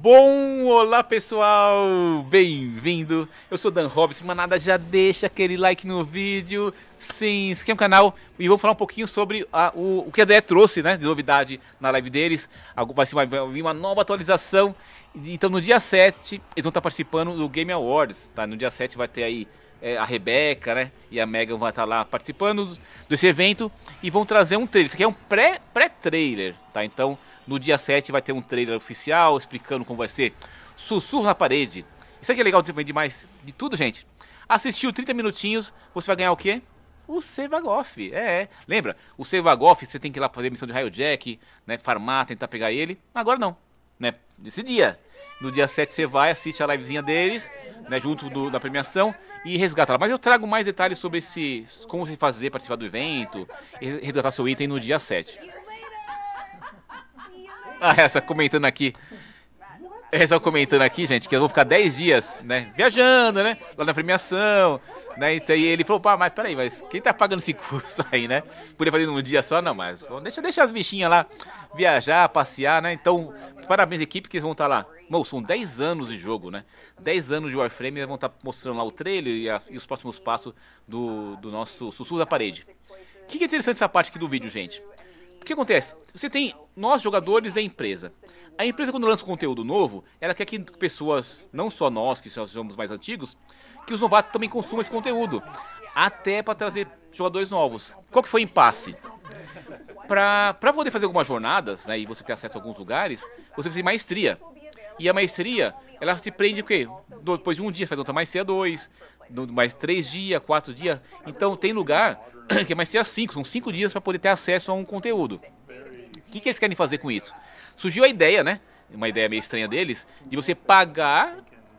Bom, olá pessoal, bem-vindo. Eu sou Dan Robson, nada, já deixa aquele like no vídeo, se inscreve no canal e vou falar um pouquinho sobre a, o, o, que a DE trouxe, né, de novidade na live deles. Vai ser uma, uma nova atualização. Então no dia 7 eles vão estar participando do Game Awards, tá? No dia 7 vai ter aí é, a Rebeca, né, e a Megan vão estar lá participando desse evento e vão trazer um trailer. Isso aqui é um pré-trailer, pré tá? Então no dia 7 vai ter um trailer oficial explicando como vai ser Sussurro na Parede. Isso aqui é legal demais de tudo, gente. Assistiu 30 minutinhos, você vai ganhar o quê? O Sevagoff, é, é. Lembra? O Sevagoff, você tem que ir lá fazer a missão de Raio Jack, né? Farmar, tentar pegar ele. Agora não, né? Nesse dia. No dia 7 você vai, assiste a livezinha deles, né? Junto do, da premiação e resgata lá. Mas eu trago mais detalhes sobre esse, como fazer participar do evento e resgatar seu item no dia 7. Ah, essa comentando aqui. Essa comentando aqui, gente, que eu vou ficar 10 dias, né? Viajando, né? Lá na premiação, né? Então, e ele falou, pá, mas peraí, mas quem tá pagando esse curso aí, né? Podia fazer num dia só, não, mas deixa, deixa as bichinhas lá viajar, passear, né? Então, parabéns, equipe, que eles vão estar tá lá. Bom, são 10 anos de jogo, né? 10 anos de Warframe, vão estar tá mostrando lá o trailer e, a, e, os próximos passos do, do nosso Sussurro da Parede. O que, que é interessante essa parte aqui do vídeo, gente? O que acontece? Você tem nós jogadores e a empresa. A empresa quando lança um conteúdo novo, ela quer que pessoas, não só nós que somos mais antigos, que os novatos também consumam esse conteúdo, até para trazer jogadores novos. Qual que foi o impasse? Para poder fazer algumas jornadas, né, e você ter acesso a alguns lugares, você precisa de maestria. E a maestria, ela se prende o quê? Depois de um dia, você faz outra maestria dois, mais três dias, quatro dias. Então tem lugar que é mais ser cinco, são cinco dias para poder ter acesso a um conteúdo. O que, que eles querem fazer com isso? Surgiu a ideia, né? Uma ideia meio estranha deles, de você pagar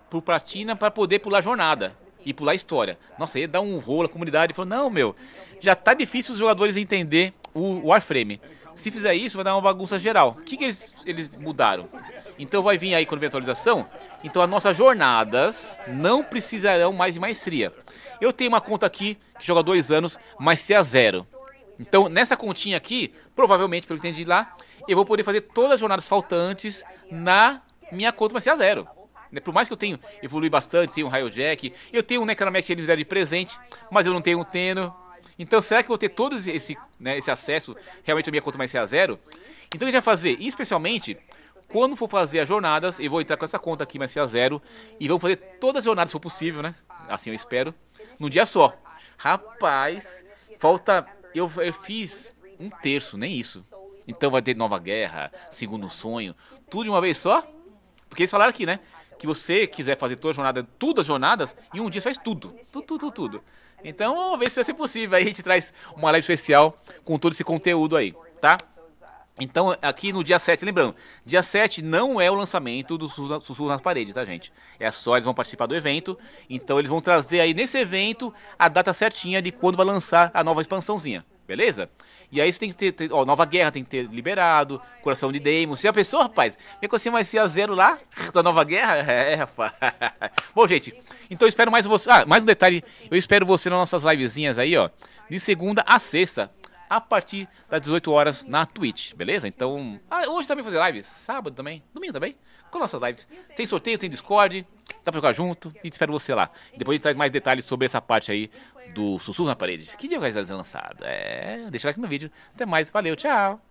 por platina para poder pular jornada e pular história. Nossa, ia dar um rolo, a comunidade falou, não, meu, já tá difícil os jogadores entender o Warframe. Se fizer isso, vai dar uma bagunça geral. O que, que eles, eles mudaram? Então vai vir aí, quando vem a atualização, então as nossas jornadas não precisarão mais de maestria. Eu tenho uma conta aqui que joga dois anos, maestria é zero. Então nessa continha aqui, provavelmente, pelo que eu entendi lá, eu vou poder fazer todas as jornadas faltantes na minha conta maestria é zero. Né, por mais que eu tenha evoluído bastante, tenho um railjack, jack, eu tenho um né, Necromax que eles de presente, mas eu não tenho um Teno. Então será que eu vou ter todo esse, né, esse acesso realmente à minha conta a é zero? Então o que a gente vai fazer? E especialmente quando for fazer as jornadas, eu vou entrar com essa conta aqui, mas se a zero, e vamos fazer todas as jornadas se for possível, né? Assim eu espero, num dia só. Rapaz, falta. Eu, eu fiz um terço, nem isso. Então vai ter nova guerra, segundo sonho, tudo de uma vez só? Porque eles falaram aqui, né? Que você quiser fazer toda a jornada, todas as jornadas, em um dia faz tudo. Tudo, tudo, tudo. Então vamos ver se vai ser possível. Aí a gente traz uma live especial com todo esse conteúdo aí, tá? Então, aqui no dia 7, lembrando, dia 7 não é o lançamento do Sussurro nas Paredes, tá, gente? É só eles vão participar do evento. Então, eles vão trazer aí nesse evento a data certinha de quando vai lançar a nova expansãozinha, beleza? E aí você tem que ter, ter ó, Nova Guerra tem que ter liberado, Coração de Daemon. Se a pessoa, rapaz, minha coisinha vai ser a zero lá da Nova Guerra? É, rapaz. Bom, gente, então eu espero mais você. Ah, mais um detalhe, eu espero você nas nossas livezinhas aí, ó, de segunda a sexta a partir das 18 horas na Twitch, beleza? Então, ah, hoje também fazer live, sábado também, domingo também, com nossas lives. Tem sorteio, tem Discord, dá pra jogar junto e espero você lá. Depois a gente traz mais detalhes sobre essa parte aí do Sussurro na Parede. Que dia vai ser lançado? É, deixa o like no vídeo. Até mais, valeu, tchau!